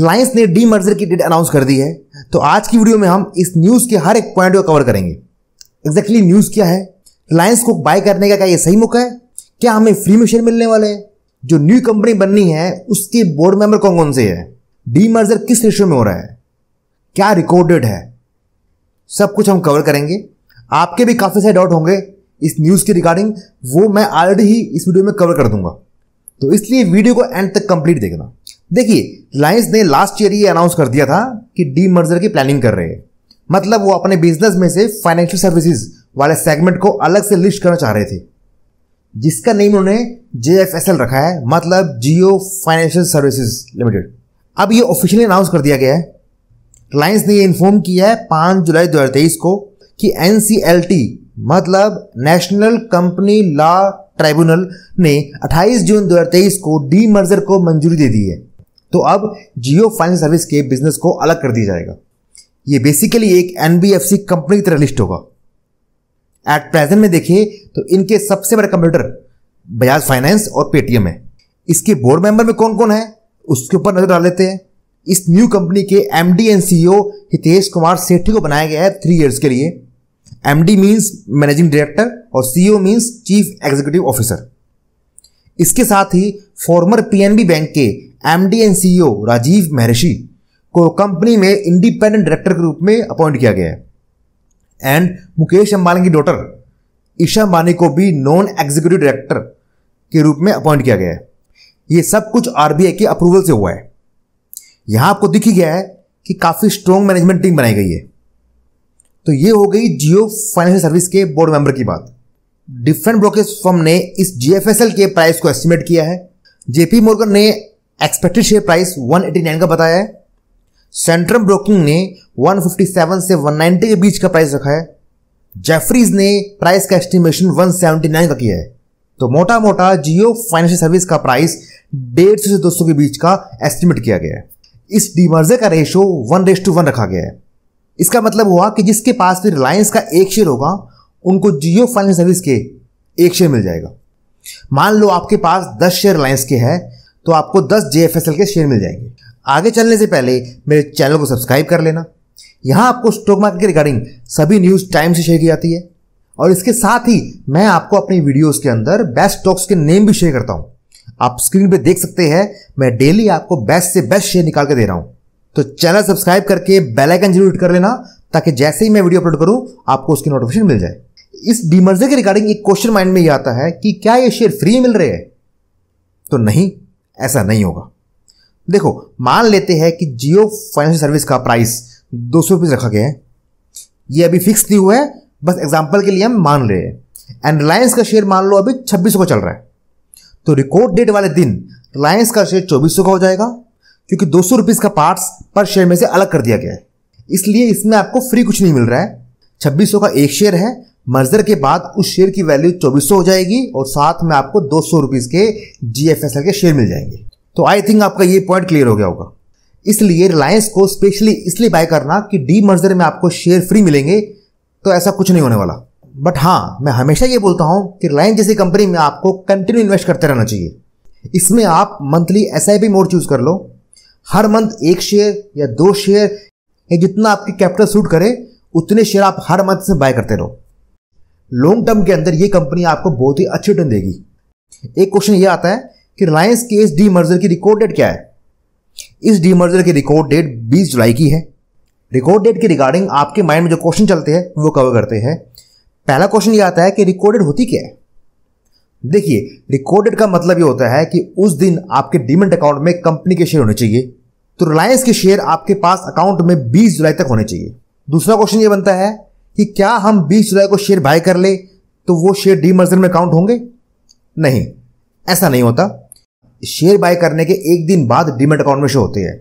lines ने demerger की date announce कर दी है तो आज की वीडियो में हम इस न्यूज़ के हर एक पॉइंट को कवर करेंगे एग्जैक्टली exactly न्यूज़ क्या है लाइंस को बाय करने का क्या ये सही मौका है क्या हमें फ्री में शेयर मिलने वाले हैं जो न्यू कंपनी बननी है उसके बोर्ड मेंबर कौन कौन से है डी मर्जर किस रेशियो में हो रहा है क्या रिकॉर्डेड है सब कुछ हम कवर करेंगे आपके भी काफ़ी सारे डाउट होंगे इस न्यूज़ के रिगार्डिंग वो मैं ऑलरेडी ही इस वीडियो में कवर कर दूंगा तो इसलिए वीडियो को एंड तक कंप्लीट देखना देखिए रिलायंस ने लास्ट ईयर ये अनाउंस कर दिया था कि डी मर्जर की प्लानिंग कर रहे हैं मतलब वो अपने बिजनेस में से फाइनेंशियल सर्विसेज वाले सेगमेंट को अलग से लिस्ट करना चाह रहे थे जिसका नेम उन्होंने जे एफ एस एल रखा है मतलब जियो फाइनेंशियल सर्विसेज लिमिटेड अब ये ऑफिशियली अनाउंस कर दिया गया है रिलायंस ने ये इन्फॉर्म किया है पाँच जुलाई दो को कि एन मतलब नेशनल कंपनी लॉ ट्राइब्यूनल ने 28 जून 2023 को डी मर्जर को मंजूरी दे दी है तो अब जियो फाइनेंस सर्विस के बिजनेस को अलग कर दिया जाएगा ये बेसिकली एक एनबीएफसी कंपनी की तरह लिस्ट होगा एट प्रेजेंट में देखिए तो इनके सबसे बड़े कंप्यूटर बजाज फाइनेंस और पेटीएम है इसके बोर्ड मेंबर में कौन कौन है उसके ऊपर नजर डाल लेते हैं इस न्यू कंपनी के M D and C O Hitesh Kumar Sethi को बनाया गया है थ्री ईयर्स के लिए M D means managing director और C O means chief executive officer इसके साथ ही former P N B bank के MD and CEO Rajeev Maharshi को कंपनी में इंडिपेंडेंट डायरेक्टर के रूप में अपॉइंट किया गया है एंड मुकेश अंबानी की डॉटर ईशा अंबानी को भी नॉन एग्जीक्यूटिव डायरेक्टर के रूप में अपॉइंट किया गया है ये सब कुछ आरबीआई के अप्रूवल से हुआ है यहां आपको दिख ही गया है कि काफी स्ट्रॉन्ग मैनेजमेंट टीम बनाई गई है तो ये हो गई जियो फाइनेंशियल सर्विस के बोर्ड मेंबर की बात डिफरेंट ब्रोकेज फर्म ने इस जीएफएसएल के प्राइस को एस्टिमेट किया है जेपी मोर्गन ने एक्सपेक्टेड शेयर प्राइस 189 का बताया है सेंट्रम ब्रोकिंग ने 157 से 190 के बीच का प्राइस रखा है जेफरीज ने प्राइस का एस्टिमेशन 179 का किया है तो मोटा मोटा जियो फाइनेंशियल सर्विस का प्राइस डेढ़ से दो के बीच का एस्टिमेट किया गया है इस डिमर्जे का ratio one is to one रखा गया है इसका मतलब हुआ कि जिसके पास भी रिलायंस का एक शेयर होगा उनको जियो फाइनेंशियल सर्विस के एक शेयर मिल जाएगा मान लो आपके पास दस शेयर रिलायंस के हैं तो आपको दस जे के शेयर मिल जाएंगे आगे चलने से पहले मेरे चैनल को सब्सक्राइब कर लेना यहाँ आपको स्टॉक मार्केट के रिगार्डिंग सभी न्यूज़ टाइम से शेयर की जाती है और इसके साथ ही मैं आपको अपनी वीडियोस के अंदर बेस्ट स्टॉक्स के नेम भी शेयर करता हूँ आप स्क्रीन पे देख सकते हैं मैं डेली आपको बेस्ट से बेस्ट शेयर निकाल के दे रहा हूँ तो चैनल सब्सक्राइब करके बेल आइकन जरूर हिट कर लेना ताकि जैसे ही मैं वीडियो अपलोड करूँ आपको उसकी नोटिफिकेशन मिल जाए इस डीमर्जर के रिगार्डिंग एक क्वेश्चन माइंड में ये आता है कि क्या ये शेयर फ्री मिल रहे हैं तो नहीं ऐसा नहीं होगा देखो मान लेते हैं कि जियो फाइनेंशियल सर्विस का प्राइस दो सौ रखा गया है ये अभी फिक्स नहीं हुआ है बस एग्जाम्पल के लिए हम मान रहे हैं एंड रिलायंस का शेयर मान लो अभी छब्बीस का चल रहा है तो रिकॉर्ड डेट वाले दिन रिलायंस का शेयर चौबीस का हो जाएगा क्योंकि दो सौ का पार्ट्स पर शेयर में से अलग कर दिया गया है इसलिए इसमें आपको फ्री कुछ नहीं मिल रहा है छब्बीस का एक शेयर है मर्जर के बाद उस शेयर की वैल्यू चौबीस हो जाएगी और साथ में आपको दो सौ रुपीज़ के जी के शेयर मिल जाएंगे तो आई थिंक आपका ये पॉइंट क्लियर हो गया होगा इसलिए रिलायंस को स्पेशली इसलिए बाय करना कि डी मर्जर में आपको शेयर फ्री मिलेंगे तो ऐसा कुछ नहीं होने वाला बट हाँ मैं हमेशा ये बोलता हूं कि रिलायंस जैसी कंपनी में आपको कंटिन्यू इन्वेस्ट करते रहना चाहिए इसमें आप मंथली एस मोड चूज कर लो हर मंथ एक शेयर या दो शेयर या जितना आपकी कैपिटल सूट करे उतने शेयर आप हर मंथ से बाय करते रहो लॉन्ग टर्म के अंदर ये कंपनी आपको बहुत ही अच्छी रिटर्न देगी एक क्वेश्चन ये आता है कि रिलायंस के इस डी मर्जर की रिकॉर्ड डेट क्या है इस डी मर्जर की रिकॉर्ड डेट 20 जुलाई की है रिकॉर्ड डेट के रिगार्डिंग आपके माइंड में जो क्वेश्चन चलते हैं वो कवर करते हैं पहला क्वेश्चन ये आता है कि रिकॉर्डेड होती क्या है देखिए रिकॉर्डेड का मतलब ये होता है कि उस दिन आपके डीमेंट अकाउंट में कंपनी के शेयर होने चाहिए तो रिलायंस के शेयर आपके पास अकाउंट में 20 जुलाई तक होने चाहिए दूसरा क्वेश्चन ये बनता है कि क्या हम 20 जुलाई को शेयर बाय कर ले तो वो शेयर डीमर्जर में काउंट होंगे नहीं ऐसा नहीं होता शेयर बाय करने के एक दिन बाद डीमेट अकाउंट में शो होते हैं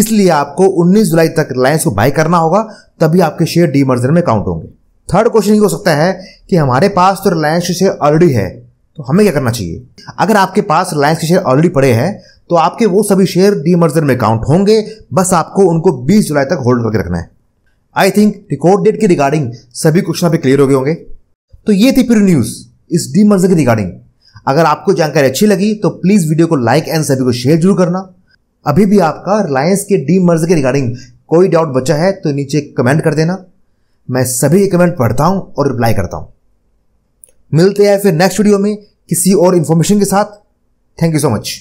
इसलिए आपको 19 जुलाई तक रिलायंस को बाय करना होगा तभी आपके शेयर डीमर्जर में काउंट होंगे थर्ड क्वेश्चन ये हो सकता है कि हमारे पास तो रिलायंस के शेयर ऑलरेडी है तो हमें क्या करना चाहिए अगर आपके पास रिलायंस के शेयर ऑलरेडी पड़े हैं तो आपके वो सभी शेयर डीमर्जर में काउंट होंगे बस आपको उनको 20 जुलाई तक होल्ड करके रखना है आई थिंक रिकॉर्ड डेट के रिगार्डिंग सभी क्वेश्चन आप क्लियर हो गए होंगे तो ये थी पूरी न्यूज इस डी मर्जर की रिगार्डिंग अगर आपको जानकारी अच्छी लगी तो प्लीज वीडियो को लाइक एंड सभी को शेयर जरूर करना अभी भी आपका रिलायंस के डी मर्जर के रिगार्डिंग कोई डाउट बचा है तो नीचे कमेंट कर देना मैं सभी कमेंट पढ़ता हूं और रिप्लाई करता हूं मिलते हैं फिर नेक्स्ट वीडियो में किसी और इंफॉर्मेशन के साथ थैंक यू सो मच